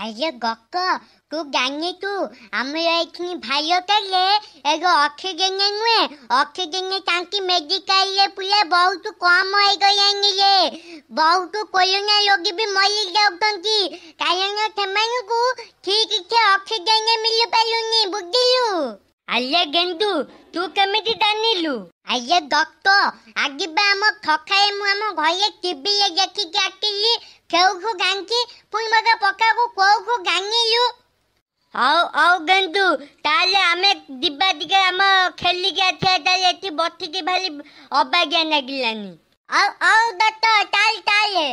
আরে গক্ক তু জানি তু আমরা এখানে ভালো করলে এর অক্সিজেন নুয়ে অক্সিজেন টাঙ্কি মেডিকালে পুলে বহুত কম হয়ে গলানি রে বহুত করোনা রোগী বি মরি যাচ্ছি কারণ সেমানকু ঠিক ইচ্ছে অক্সিজেন মিলি পারুনি বুঝিলু আরে গেন্দু তু কেমিতি জানিলু আরে গক্ত আগে বা আমার ঠকায় মু আমার ঘরে টিভি দেখিকি আসিলি খেউ খু গাঙ্কি পুই মো ଟିକେ ଆମ ଖେଳିକି ଆସିବା ତାହେଲେ ଏଠି ବସିକି ଭାରି ଅବାଗିଆ ଲାଗିଲାନି ଆଉ ଆଉ ଦତ୍ତ ତାହେଲେ ତାହେଲେ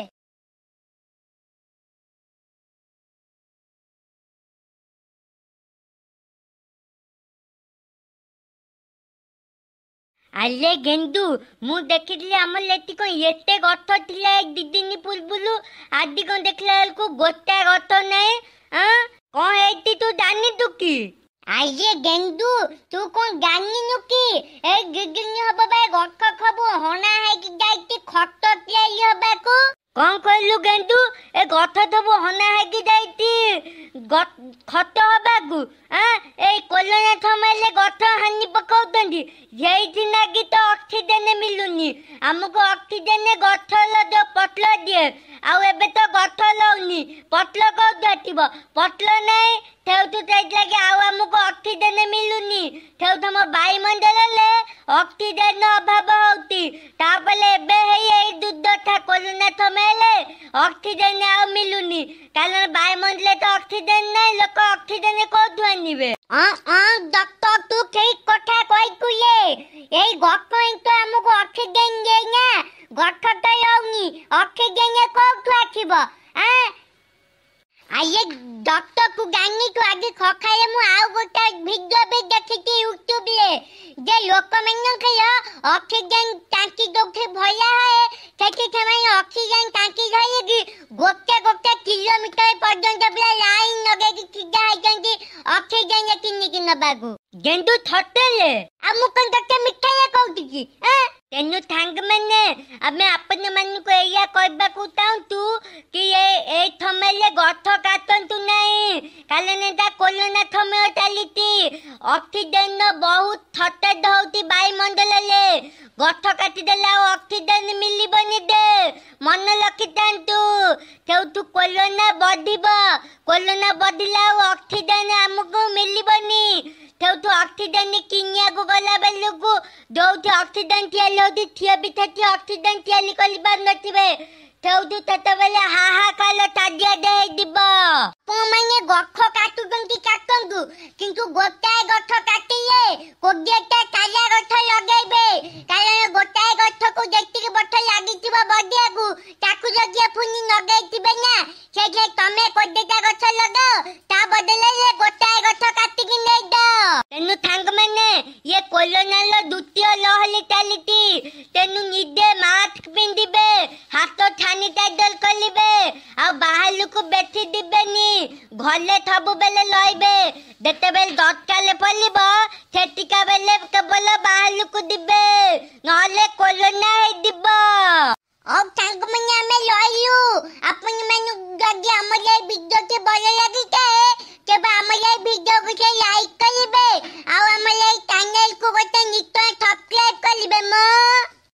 ଆଲେ ଗେଣ୍ଡୁ ମୁଁ ଦେଖିଥିଲି ଆମର ଏଠି କ'ଣ ଏତେ ଗଛ ଥିଲା ଦି ଦିନ ପୂର୍ବରୁ ଆଜି କ'ଣ ଦେଖିଲା ବେଳକୁ ଗୋଟାଏ ଗଛ ନାହିଁ କ'ଣ ହେଇଛି ତୁ ଜାଣିଛୁ କି আইজে গেন্দু তুই কোন জানি নুকি এই গিগিনি হব বে গটক খাবো হনা হে কি যাইতি খত তিয়াই হবে কো কোন কইলু গেন্দু এ গথ থব হনা হে কি যাইতি খত হবে কু হ্যাঁ এই কলনে থমাইলে হানিব చూడండి జైజీ నగ్గితో ମିଳୁନି ଆମକୁ అమ్మకు ఆక్సిజన్ ଗଛ ଯୋଉ ପଟଲ ଦିଏ ଆଉ ଏବେ ତ ଗଛ ଲଉନି ପଟଲ କୋଉଠୁ ଆସିବ ପଟଲ ନାହିଁ ସେଉଠୁ ସେଇଥିଲାଗି ଆଉ ଆମକୁ ଅକ୍ସିଜେନ୍ ମିଳୁନି ସେଉଠୁ ମୋ ବାୟୁମଣ୍ଡଳରେ ଅକ୍ସିଜେନ ଅଭାବ ହେଉଛି ତାପରେ ଏବେ ହେଇ ଏଇ ଦୁର୍ଦଶା କରୋନା ସମୟରେ ଅକ୍ସିଜେନ ଆଉ ମିଳୁନି କାରଣ ବାୟୁମଣ୍ଡଳରେ ତ ଅକ୍ସିଜେନ ନାହିଁ ଲୋକ ଅକ୍ସିଜେନ କୋଉଠୁ ଆଣିବେ ଡକ୍ଟର ତୁ ಅಯ್ಯ ಕೋಕ್ತು ಹಾಕಿಬ ಅಯ್ಯ ಡಾಕ್ಟರ್ಕು ಗಾಂಗಿಕು ಆಗಿ ಖೋಖಾಯ ಮು ಆವು ಗೊತ್ತ ಭಿಗ್ಗ ಭಿಗ್ಗ ಕಿಟಿ ಉಕ್ತು ಬಿಲೆ যে লোকমান্যকে অক্সিজেন টাঙ্কি দৌড়ে ভরা হয় সেটি সেমানে অক্সিজেন টাঙ্কি ধরিকি গোটে গোটে কিলোমিটার পর্যন্ত পুরা লাইন লগাইকি ঠিকা হয়েছেন অক্সিজেন কিনিকি নেবাকু কিন্তু ঠটেলে আর মু কোন তোকে মিঠাইয়া কৌছি হ্যাঁ તેનું થાંગ ଆମେ ଆପଣମାନଙ୍କୁ ଏଇଆ મને ଚାହୁଁଛୁ କି ଏ તું કે એ କାଟନ୍ତୁ ନାହିଁ ગોઠો કાતન તું નહીં કાલે ને તા કોલોના થમે ચાલીતી ઓક્સિજન બહુ થતે ધોતી વાયુમંડળલે ગોઠો કાટી દેલા ઓક્સિજન મિલિબની દે મન લખીતાંતુ કેવતુ કોલોના બધિબ કોલોના બધિલા ઓક્સિજન આમકુ મિલિબની કેવતુ ઓક્સિજન ଯୋଉଠି ଅକ୍ସିଡେଣ୍ଟ ତିଆରି ହେଉଛି ଠିଆ ପିଛା ଠିଆ ଅକ୍ସିଡେଣ୍ଟ ତିଆରି କରିପାରୁନଥିବେ ସେଉଠୁ ସେତେବେଳେ ହାହାକାର ଚାରିଆଡ଼େ ହେଇଯିବ ଆପଣମାନେ ଗଛ କାଟୁଛନ୍ତି କାଟନ୍ତୁ କିନ୍ତୁ ଗୋଟାଏ ଗଛ କାଟିଲେ କୋଡ଼ିଏଟା ତାଜା ଗଛ ଲଗେଇବେ କାରଣ ଗୋଟାଏ ଗଛକୁ ଯେତିକି ଗଛ ଲାଗିଥିବ ବଢ଼ିଆକୁ ତାକୁ ଯଦି ପୁଣି ଲଗେଇଥିବେ ନା ସେଇଠି ତମେ କୋଡ଼ିଏଟା ଗଛ ଲଗାଅ ତା ବଦଳରେ ଗୋଟାଏ ঘরে থব বেলে লইবে বেল গটকা